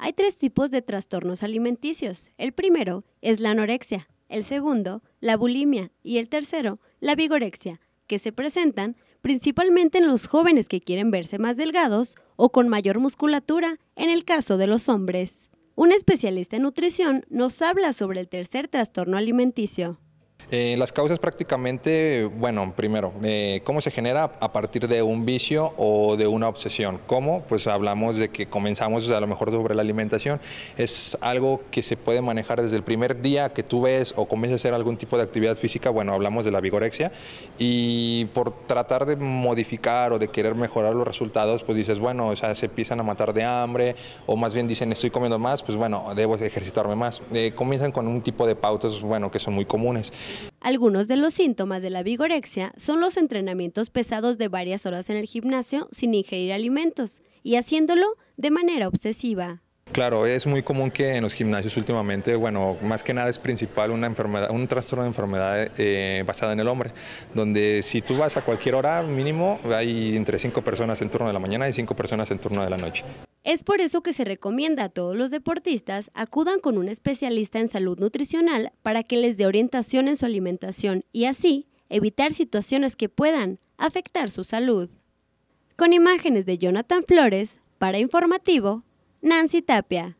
Hay tres tipos de trastornos alimenticios. El primero es la anorexia, el segundo, la bulimia y el tercero, la vigorexia, que se presentan principalmente en los jóvenes que quieren verse más delgados o con mayor musculatura en el caso de los hombres. Un especialista en nutrición nos habla sobre el tercer trastorno alimenticio. Eh, las causas prácticamente, bueno, primero, eh, ¿cómo se genera? A partir de un vicio o de una obsesión. ¿Cómo? Pues hablamos de que comenzamos a lo mejor sobre la alimentación. Es algo que se puede manejar desde el primer día que tú ves o comienzas a hacer algún tipo de actividad física, bueno, hablamos de la vigorexia, y por tratar de modificar o de querer mejorar los resultados, pues dices, bueno, o sea, se empiezan a matar de hambre, o más bien dicen, estoy comiendo más, pues bueno, debo ejercitarme más. Eh, comienzan con un tipo de pautas, bueno, que son muy comunes. Algunos de los síntomas de la vigorexia son los entrenamientos pesados de varias horas en el gimnasio sin ingerir alimentos y haciéndolo de manera obsesiva. Claro, es muy común que en los gimnasios últimamente, bueno, más que nada es principal una enfermedad, un trastorno de enfermedad eh, basada en el hombre, donde si tú vas a cualquier hora mínimo hay entre cinco personas en turno de la mañana y cinco personas en turno de la noche. Es por eso que se recomienda a todos los deportistas acudan con un especialista en salud nutricional para que les dé orientación en su alimentación y así evitar situaciones que puedan afectar su salud. Con imágenes de Jonathan Flores, para Informativo, Nancy Tapia.